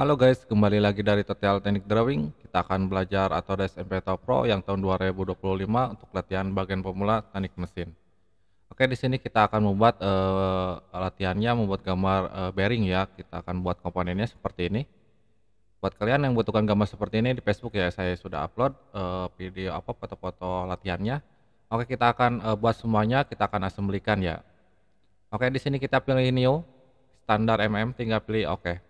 Halo guys, kembali lagi dari Total Teknik Drawing. Kita akan belajar Autodesk Inventor Pro yang tahun 2025 untuk latihan bagian pemula teknik mesin. Oke, di sini kita akan membuat uh, latihannya membuat gambar uh, bearing ya. Kita akan buat komponennya seperti ini. Buat kalian yang butuhkan gambar seperti ini di Facebook ya, saya sudah upload uh, video apa foto-foto latihannya. Oke, kita akan uh, buat semuanya, kita akan assemblikan ya. Oke, di sini kita pilih new standar MM tinggal pilih oke. Okay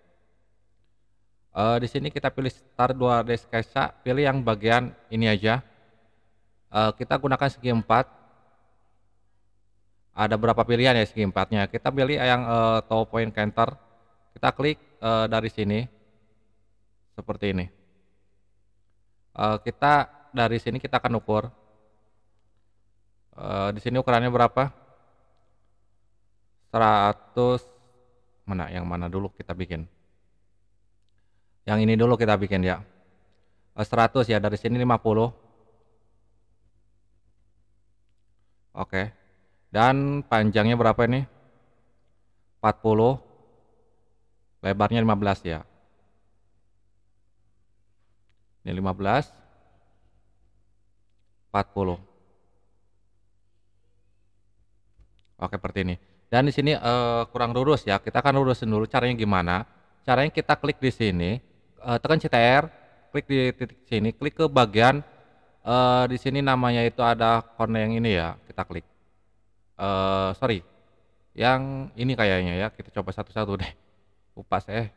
Uh, di sini kita pilih start dua d sketsa, pilih yang bagian ini aja. Uh, kita gunakan segi empat. Ada berapa pilihan ya segi empatnya. Kita pilih yang uh, eh, top point center. Kita klik uh, dari sini seperti ini. Uh, kita dari sini kita akan ukur. Uh, di sini ukurannya berapa? 100 mana yang mana dulu kita bikin? yang ini dulu kita bikin ya 100 eh, ya dari sini 50 oke dan panjangnya berapa ini 40 lebarnya 15 ya ini 15 40 oke seperti ini dan di sini uh, kurang lurus ya kita akan lurusin dulu caranya gimana caranya kita klik di sini uh, tekan CTR, klik di titik sini, klik ke bagian uh, di sini namanya itu ada corner yang ini ya, kita klik. Uh, sorry, yang ini kayaknya ya, kita coba satu-satu deh. Upas eh,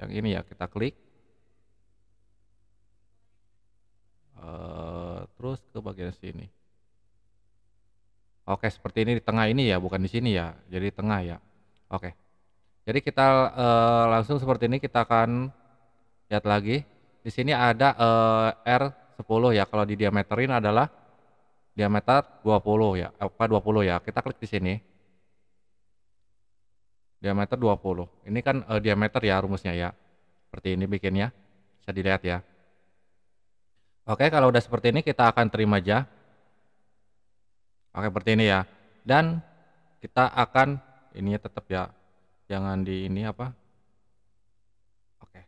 yang ini ya, kita klik. Uh, terus ke bagian sini. Oke, seperti ini di tengah ini ya, bukan di sini ya, jadi tengah ya. Oke. Jadi kita uh, langsung seperti ini kita akan lihat lagi. Di sini ada eh, uh, R10 ya. Kalau di diameterin adalah diameter 20 ya, apa 20 ya. Kita klik di sini. Diameter 20. Ini kan uh, diameter ya rumusnya ya. Seperti ini bikinnya. Bisa dilihat ya. Oke, kalau udah seperti ini kita akan terima aja. Oke, seperti ini ya. Dan kita akan ini tetap ya Jangan di ini apa? Oke. Okay.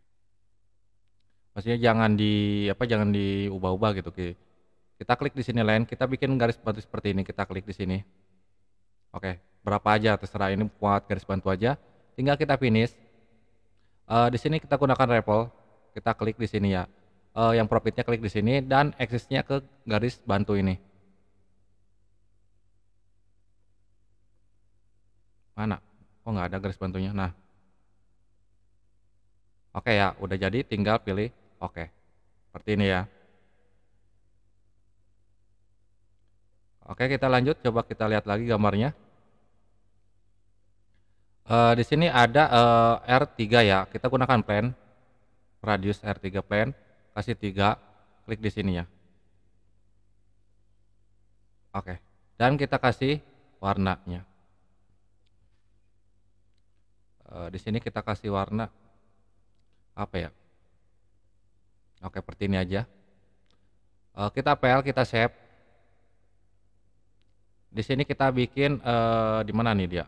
Maksudnya jangan di apa jangan di ubah ubah gitu. Oke. Kita klik di sini lain, kita bikin garis bantu seperti ini, kita klik di sini. Oke, okay. berapa aja terserah ini buat garis bantu aja. Tinggal kita finish. Uh, di sini kita gunakan repel, kita klik di sini ya. Uh, yang profitnya klik di sini dan eksisnya ke garis bantu ini. Mana? kok nggak ada garis bantunya nah oke okay ya udah jadi tinggal pilih oke okay. seperti ini ya oke okay, kita lanjut coba kita lihat lagi gambarnya uh, di sini ada uh, eh, R3 ya kita gunakan plan radius R3 plan kasih 3 klik di sini ya oke dan kita kasih warnanya uh, di sini kita kasih warna apa ya oke seperti ini aja uh, kita PL kita save di sini kita bikin uh, di mana nih dia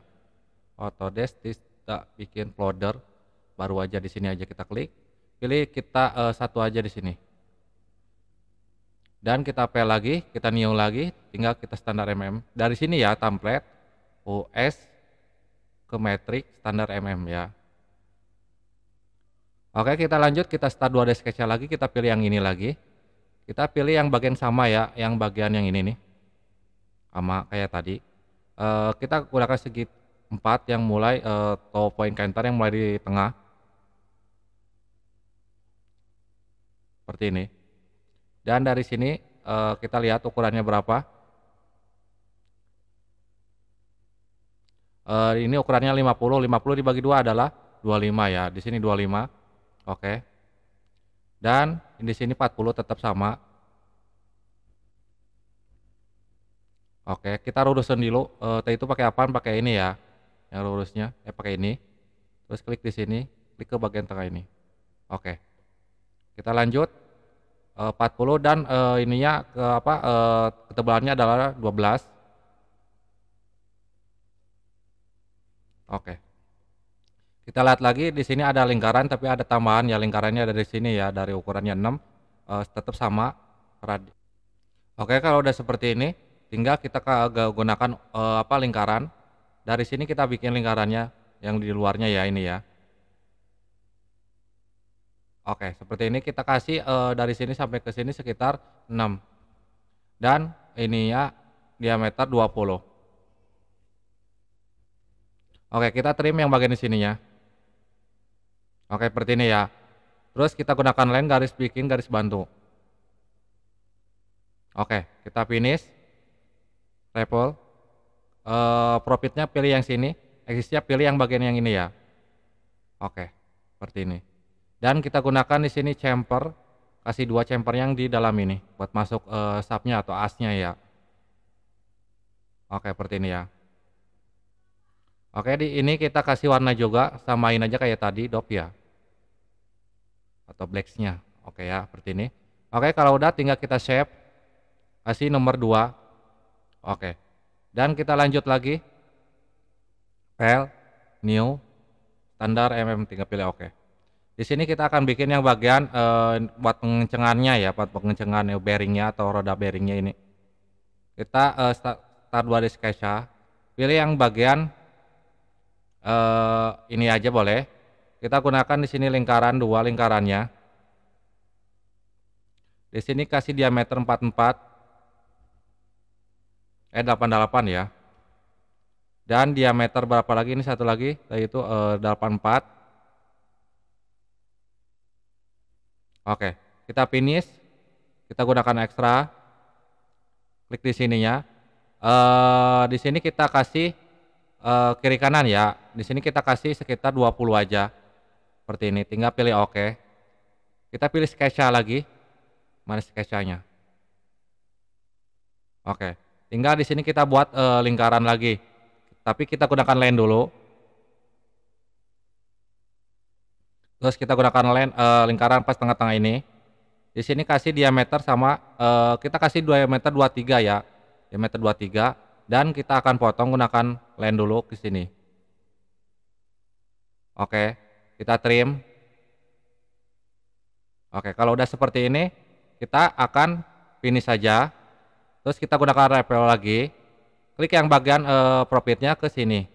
Autodesk kita bikin folder baru aja di sini aja kita klik pilih kita uh, satu aja di sini dan kita PL lagi kita new lagi tinggal kita standar mm dari sini ya template os ke metrik standar mm ya. Oke kita lanjut kita start 2D sketch lagi kita pilih yang ini lagi. Kita pilih yang bagian sama ya, yang bagian yang ini nih. Sama kayak tadi. E, kita gunakan segi 4 yang mulai e, eh, atau point counter yang mulai di tengah. Seperti ini. Dan dari sini e, kita lihat ukurannya berapa. uh, ini ukurannya 50 50 dibagi dua adalah 25 ya di sini 25 oke okay. dan di sini 40 tetap sama Oke, kita lurusin dulu. E, itu pakai apa Pakai ini ya. Yang lurusnya, eh pakai ini. Terus klik di sini, klik ke bagian tengah ini. Oke. Kita lanjut. Eh, empat 40 dan uh, ininya ke apa? uh, ketebalannya adalah 12. Oke. Kita lihat lagi di sini ada lingkaran tapi ada tambahan ya lingkarannya dari sini ya dari ukurannya 6 uh, eh, tetap sama radi. Oke, kalau udah seperti ini tinggal kita gunakan uh, apa lingkaran. Dari sini kita bikin lingkarannya yang di luarnya ya ini ya. Oke, seperti ini kita kasih e, dari sini sampai ke sini sekitar 6. Dan ini ya diameter 20. Oke, kita trim yang bagian di sini ya. Oke, seperti ini ya. Terus kita gunakan line garis bikin garis bantu. Oke, kita finish. Level. Uh, profitnya pilih yang sini, Existnya pilih yang bagian yang ini ya. Oke, seperti ini. Dan kita gunakan di sini chamfer. kasih dua chamfer yang di dalam ini buat masuk uh, subnya atau asnya ya. Oke, seperti ini ya. Oke, di ini kita kasih warna juga, samain aja kayak tadi dop ya. Atau blacks-nya. Oke ya, seperti ini. Oke, kalau udah tinggal kita shape. Kasih nomor 2. Oke. Dan kita lanjut lagi. File, new, standar mm tinggal pilih oke. Di sini kita akan bikin yang bagian eh, buat pengencengannya ya, buat pengencengan bearingnya atau roda bearingnya ini. Kita eh, start, start dua di sketsa. Pilih yang bagian eh, ini aja boleh. Kita gunakan di sini lingkaran dua lingkarannya. Di sini kasih diameter 44 eh 88 ya. Dan diameter berapa lagi ini satu lagi yaitu eh, 84. Oke, kita finish. Kita gunakan ekstra. Klik di sininya. Eh di sini kita kasih uh, kiri kanan ya. Di sini kita kasih sekitar 20 aja. Seperti ini, tinggal pilih oke. Kita pilih sketcha lagi. Mana sketchanya? Oke. Tinggal di sini kita buat uh, lingkaran lagi. Tapi kita gunakan line dulu. Terus kita gunakan line uh, lingkaran pas tengah-tengah ini. Di sini kasih diameter sama uh, kita kasih diameter 23 ya. Diameter 23 dan kita akan potong gunakan len dulu ke sini. Oke, kita trim. Oke, kalau udah seperti ini, kita akan finish saja. Terus kita gunakan repel lagi. Klik yang bagian eh, profitnya ke sini.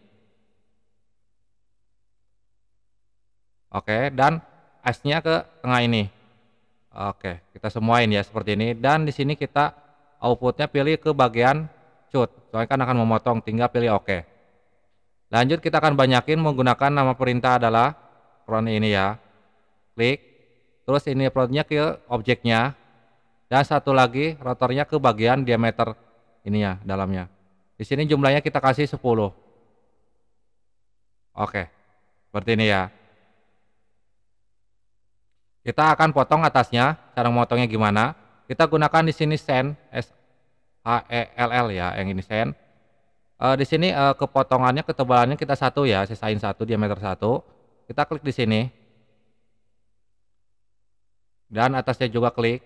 Oke, dan S-nya ke tengah ini. Oke, kita semuain ya seperti ini. Dan di sini kita outputnya pilih ke bagian cut, soalnya kan akan memotong, tinggal pilih oke. Lanjut kita akan banyakin menggunakan nama perintah adalah front ini ya. Klik, terus ini frontnya ke objeknya, dan satu lagi rotornya ke bagian diameter ini ya dalamnya. Di sini jumlahnya kita kasih 10. Oke, seperti ini ya. Kita akan potong atasnya. Cara memotongnya gimana? Kita gunakan di sini send AELL ya yang ini sen uh, di sini uh, kepotongannya ketebalannya kita satu ya sisain satu diameter satu kita klik di sini dan atasnya juga klik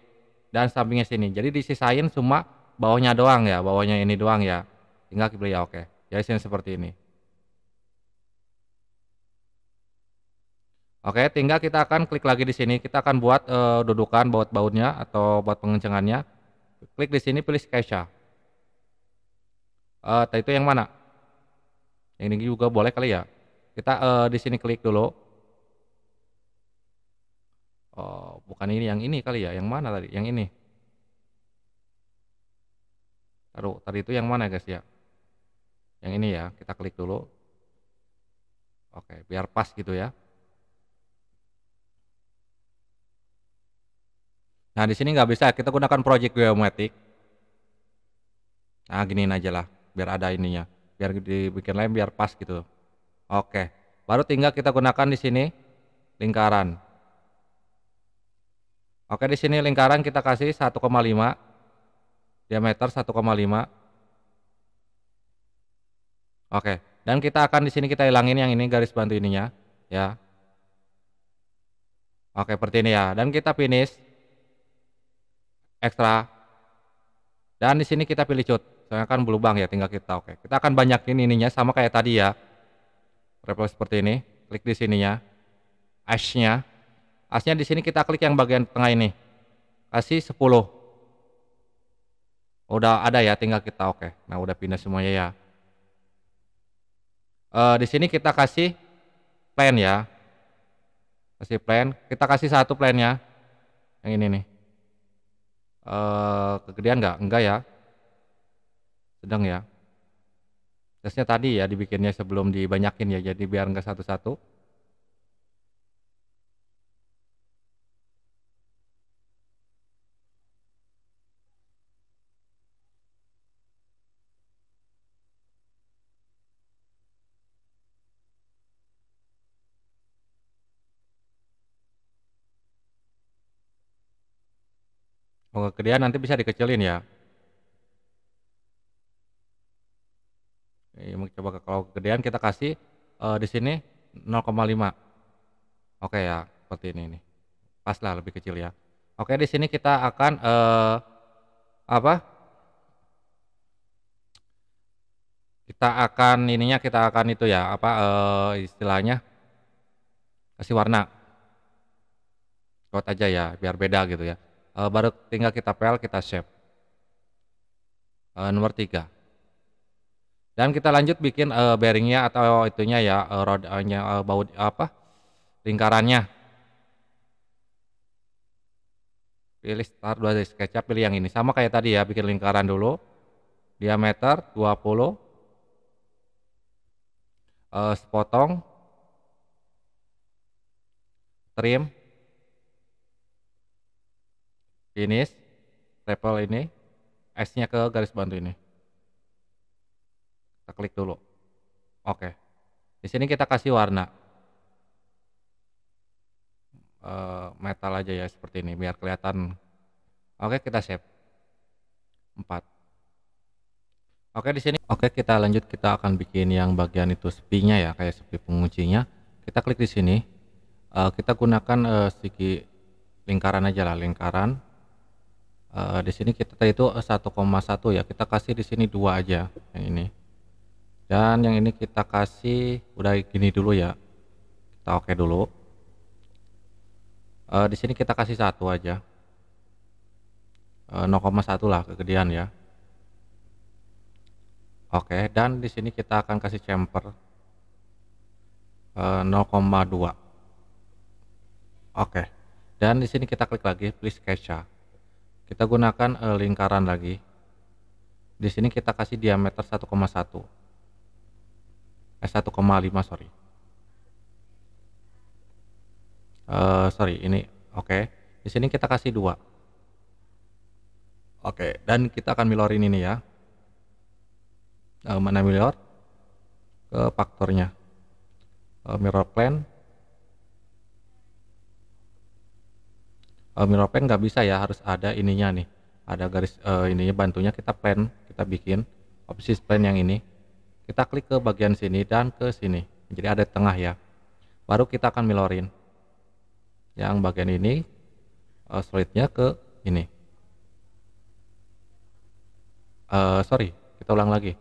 dan sampingnya sini jadi disisain semua bawahnya doang ya bawahnya ini doang ya tinggal kita ya oke jadi sini seperti ini Oke, tinggal kita akan klik lagi di sini. Kita akan buat uh, dudukan baut-bautnya atau buat pengencengannya Klik di sini pilih Kesha. Uh, eh, itu yang mana? Yang ini juga boleh kali ya. Kita uh, di sini klik dulu. Oh, bukan ini yang ini kali ya. Yang mana tadi? Yang ini. Taruh, tadi itu yang mana guys ya? Yang ini ya. Kita klik dulu. Oke, biar pas gitu ya. Nah, di sini nggak bisa, kita gunakan project geometric Nah, gini aja lah, biar ada ininya, biar dibikin lain biar pas gitu. Oke, baru tinggal kita gunakan di sini lingkaran. Oke, di sini lingkaran kita kasih 1,5 diameter 1,5. Oke, dan kita akan di sini kita hilangin yang ini garis bantu ininya, ya. Oke, seperti ini ya. Dan kita finish ekstra dan di sini kita pilih cut soalnya kan berlubang ya tinggal kita oke kita akan banyakin ininya sama kayak tadi ya replace seperti ini klik di sininya ashnya asnya di sini kita klik yang bagian tengah ini kasih 10 udah ada ya tinggal kita oke nah udah pindah semuanya ya e, di sini kita kasih plan ya kasih plan kita kasih satu plannya yang ini nih Eh, kegedean nggak? Enggak ya. Sedang ya. Tesnya tadi ya dibikinnya sebelum dibanyakin ya, jadi biar nggak satu-satu. Semoga gedean nanti bisa dikecilin ya. Oke, coba kalau kegedean kita kasih uh, di sini 0,5. Oke ya, seperti ini nih. Pas lah lebih kecil ya. Oke, di sini kita akan uh, apa? kita akan ininya kita akan itu ya apa e, istilahnya kasih warna kuat aja ya biar beda gitu ya uh, baru tinggal kita pel kita shape uh, eh, nomor tiga dan kita lanjut bikin uh, bearingnya atau itunya ya uh, rodanya uh, baut apa lingkarannya pilih start dua dari SketchUp pilih yang ini sama kayak tadi ya bikin lingkaran dulu diameter 20 uh, sepotong trim finish travel ini S nya ke garis bantu ini kita klik dulu oke di sini kita kasih warna eh, metal aja ya seperti ini biar kelihatan oke kita save 4 oke di sini oke kita lanjut kita akan bikin yang bagian itu sepinya ya kayak sepi penguncinya kita klik di sini eh, kita gunakan e, segi lingkaran aja lah lingkaran uh, di sini kita tadi itu 1,1 ya kita kasih di sini dua aja yang ini dan yang ini kita kasih udah gini dulu ya kita oke okay dulu uh, di sini kita kasih satu aja uh, eh, 0,1 lah kegedean ya oke okay, dan di sini kita akan kasih chamber uh, 0,2 oke okay. dan di sini kita klik lagi please capture kita gunakan e, lingkaran lagi di sini kita kasih diameter 1,1 eh 1,5 sorry e, sorry ini oke okay. di sini kita kasih dua oke okay. dan kita akan milorin ini ya e, mana milor ke faktornya e, mirror plane uh, eh, mirror pen nggak bisa ya harus ada ininya nih ada garis uh, ininya bantunya kita plan kita bikin opsi plan yang ini kita klik ke bagian sini dan ke sini jadi ada tengah ya baru kita akan milorin yang bagian ini uh, eh, solidnya ke ini uh, sorry kita ulang lagi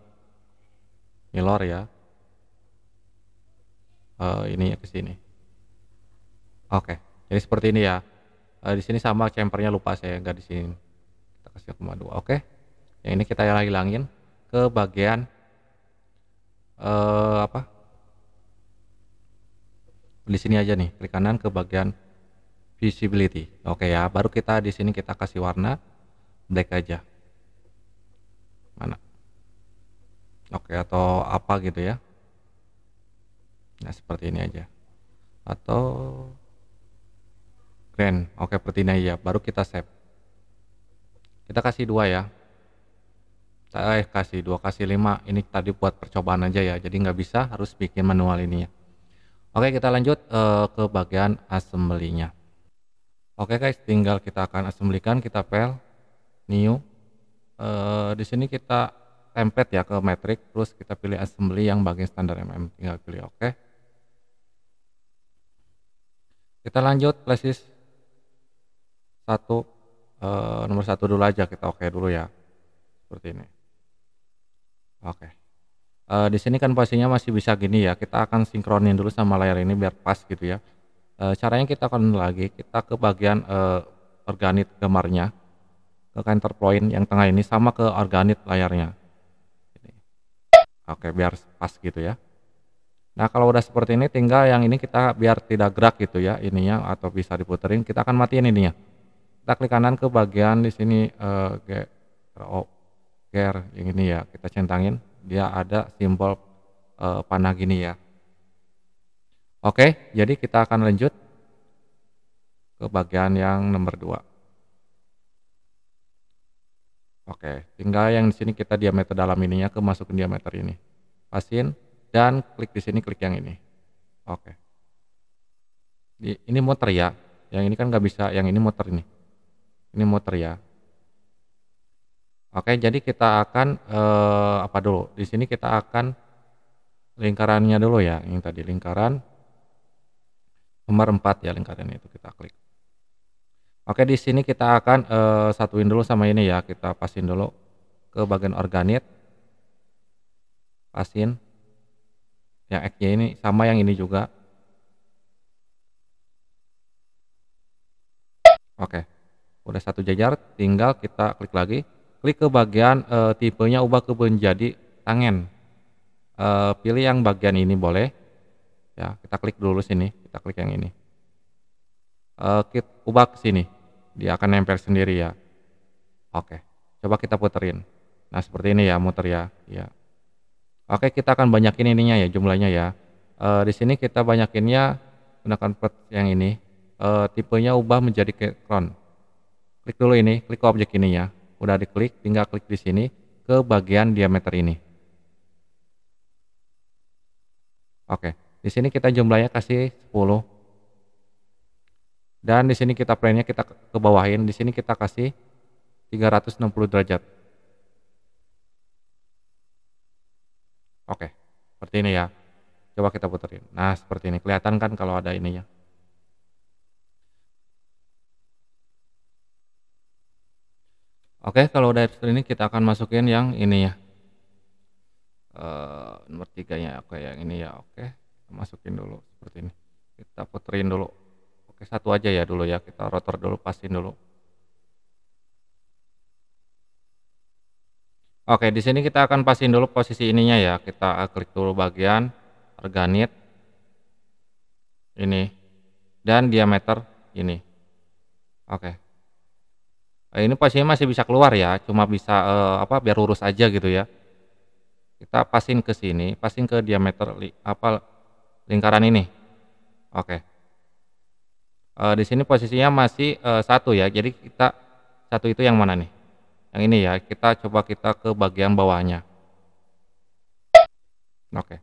milor ya uh, ininya ke sini oke jadi seperti ini ya uh, di sini sama campernya lupa saya nggak di sini kita kasih dua oke okay. yang ini kita hilangin ke bagian uh, apa di sini aja nih klik kanan ke bagian visibility oke okay ya baru kita di sini kita kasih warna black aja mana oke okay, atau apa gitu ya nah seperti ini aja atau Grand, oke pertina ya, baru kita save. Kita kasih dua ya. Saya eh, kasih dua kasih lima. Ini tadi buat percobaan aja ya, jadi nggak bisa harus bikin manual ini ya. Oke kita lanjut uh, ke bagian assembly-nya. Oke guys, tinggal kita akan assemblikan, kita pel new. uh, di sini kita template ya ke metric. terus kita pilih assembly yang bagian standar mm, tinggal pilih oke. Kita lanjut places satu e, nomor satu dulu aja kita oke okay dulu ya seperti ini oke okay. Eh, di sini kan posisinya masih bisa gini ya kita akan sinkronin dulu sama layar ini biar pas gitu ya e, caranya kita akan lagi kita ke bagian e, organit gemarnya ke counter point yang tengah ini sama ke organit layarnya oke biar pas gitu ya nah kalau udah seperti ini tinggal yang ini kita biar tidak gerak gitu ya ininya atau bisa diputerin kita akan matiin ininya kita klik kanan ke bagian di sini uh, eh, gear, eh, yang ini ya kita centangin dia ada simbol uh, panah gini ya oke jadi kita akan lanjut ke bagian yang nomor 2 oke tinggal yang di sini kita diameter dalam ininya ke masukin diameter ini pasin dan klik di sini klik yang ini oke ini motor ya yang ini kan nggak bisa yang ini motor ini ini muter ya oke jadi kita akan eh, apa dulu di sini kita akan lingkarannya dulu ya yang tadi lingkaran nomor 4 ya lingkaran itu kita klik oke di sini kita akan eh, satuin dulu sama ini ya kita pasin dulu ke bagian organit. pasin yang X nya ini sama yang ini juga oke okay udah satu jajar tinggal kita klik lagi klik ke bagian e, tipenya ubah ke menjadi tangen, e, pilih yang bagian ini boleh ya kita klik dulu sini kita klik yang ini e, eh, kita ubah ke sini dia akan nempel sendiri ya oke coba kita puterin nah seperti ini ya muter ya ya oke kita akan banyakin ininya ya jumlahnya ya e, di sini kita banyakinnya gunakan plot yang ini e, tipenya ubah menjadi crown klik dulu ini, klik ke objek ini ya. Udah diklik, tinggal klik di sini ke bagian diameter ini. Oke, di sini kita jumlahnya kasih 10. Dan di sini kita plane kita ke bawahin, di sini kita kasih 360 derajat. Oke, seperti ini ya. Coba kita puterin. Nah, seperti ini. Kelihatan kan kalau ada ininya. Oke, kalau udah ini kita akan masukin yang ini ya. Uh, nomor tiganya oke yang ini ya oke masukin dulu seperti ini kita puterin dulu oke satu aja ya dulu ya kita rotor dulu pastiin dulu oke di sini kita akan pastiin dulu posisi ininya ya kita klik dulu bagian organit ini dan diameter ini oke Eh, ini pasiennya masih bisa keluar ya cuma bisa uh, apa biar lurus aja gitu ya kita pasin ke sini pasin ke diameter li, apa lingkaran ini oke okay. Uh, eh, di sini posisinya masih uh, satu ya jadi kita satu itu yang mana nih yang ini ya kita coba kita ke bagian bawahnya oke okay.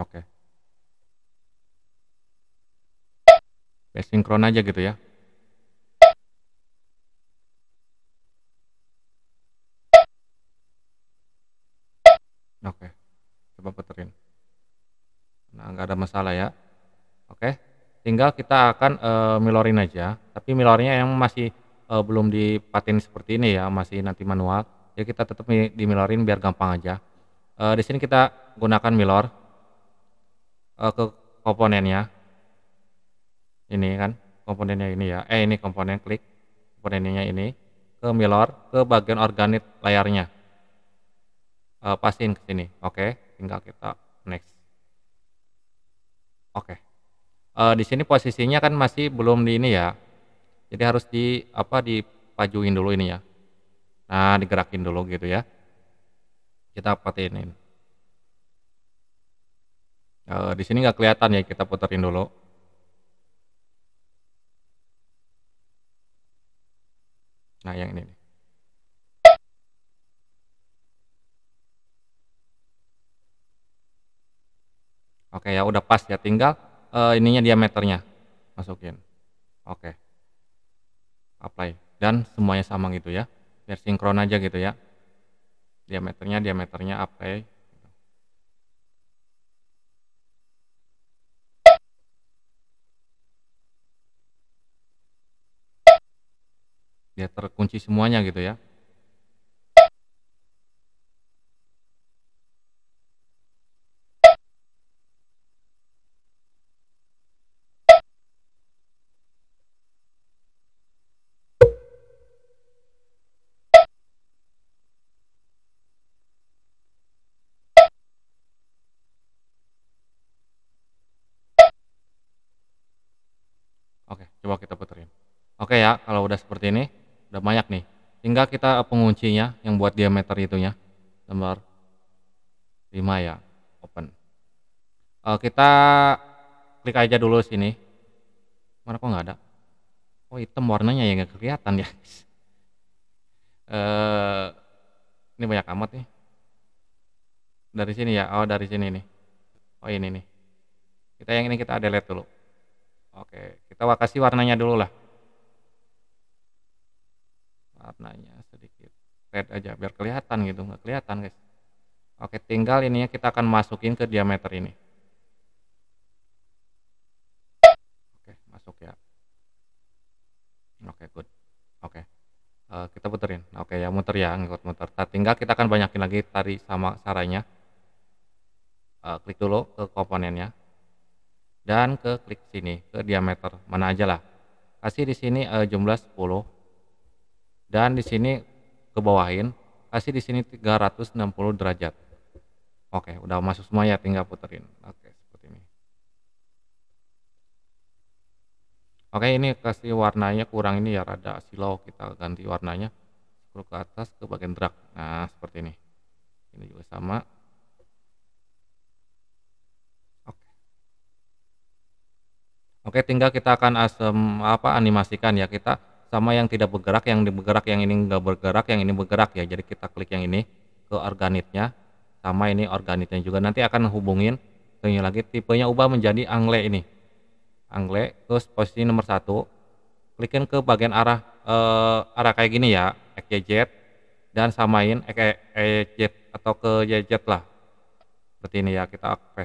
oke okay. ya sinkron aja gitu ya oke coba puterin nah nggak ada masalah ya oke tinggal kita akan e, milorin aja tapi milornya yang masih e, belum dipatin seperti ini ya masih nanti manual ya kita tetap di milorin biar gampang aja e, di sini kita gunakan milor e, ke komponennya ini kan komponennya ini ya eh ini komponen klik komponennya ini ke milor ke bagian organit layarnya Pasin eh, pastiin ke sini oke tinggal kita next oke e, di sini posisinya kan masih belum di ini ya jadi harus di apa dipajuin dulu ini ya nah digerakin dulu gitu ya kita patinin e, eh, di sini nggak kelihatan ya kita puterin dulu Nah, yang ini Oke ya udah pas ya tinggal uh, ininya diameternya masukin. Oke. Apply dan semuanya sama gitu ya. Biar sinkron aja gitu ya. Diameternya diameternya apply biar terkunci semuanya gitu ya Oke, coba kita puterin. Oke ya, kalau udah seperti ini, udah banyak nih tinggal kita penguncinya yang buat diameter itunya nomor 5 ya open uh, kita klik aja dulu sini mana kok nggak ada oh hitam warnanya ya nggak kelihatan ya uh, ini banyak amat nih dari sini ya oh dari sini nih oh ini nih kita yang ini kita delete dulu oke kita kasih warnanya dulu lah warnanya sedikit red aja biar kelihatan gitu nggak kelihatan guys oke tinggal ininya kita akan masukin ke diameter ini oke masuk ya oke good oke uh, kita puterin oke ya muter ya ngikut muter nah, tinggal kita akan banyakin lagi tari sama caranya uh, eh, klik dulu ke komponennya dan ke klik sini ke diameter mana aja lah kasih di sini uh, jumlah 10 dan di sini bawahin kasih di sini 360 derajat oke udah masuk semua ya tinggal puterin oke seperti ini oke ini kasih warnanya kurang ini ya rada silau kita ganti warnanya scroll ke atas ke bagian drag nah seperti ini ini juga sama Oke, tinggal kita akan asem apa animasikan ya kita sama yang tidak bergerak yang di bergerak yang ini nggak bergerak yang ini bergerak ya jadi kita klik yang ini ke organitnya sama ini organitnya juga nanti akan hubungin ini lagi tipenya ubah menjadi angle ini angle terus posisi nomor satu klikin ke bagian arah eh, arah kayak gini ya XYZ dan samain XYZ atau ke YZ lah seperti ini ya kita oke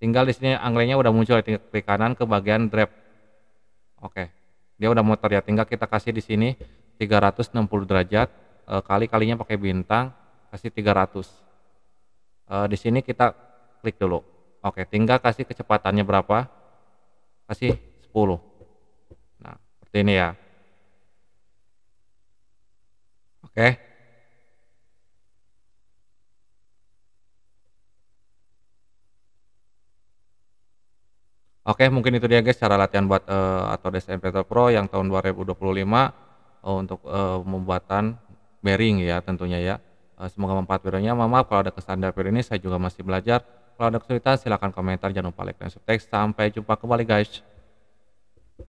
tinggal di sini anglenya udah muncul di klik kanan ke bagian drag oke dia udah motor ya tinggal kita kasih di sini 360 derajat e, kali kalinya pakai bintang kasih 300 e, di sini kita klik dulu oke tinggal kasih kecepatannya berapa kasih 10 nah seperti ini ya oke Oke, mungkin itu dia guys cara latihan buat uh, atau desain Petal Pro yang tahun 2025 uh, eh, untuk uh, pembuatan bearing ya tentunya ya. Uh, semoga manfaat videonya. Mama maaf kalau ada kesan dari video ini saya juga masih belajar. Kalau ada kesulitan silahkan komentar, jangan lupa like dan subscribe. Sampai jumpa kembali guys.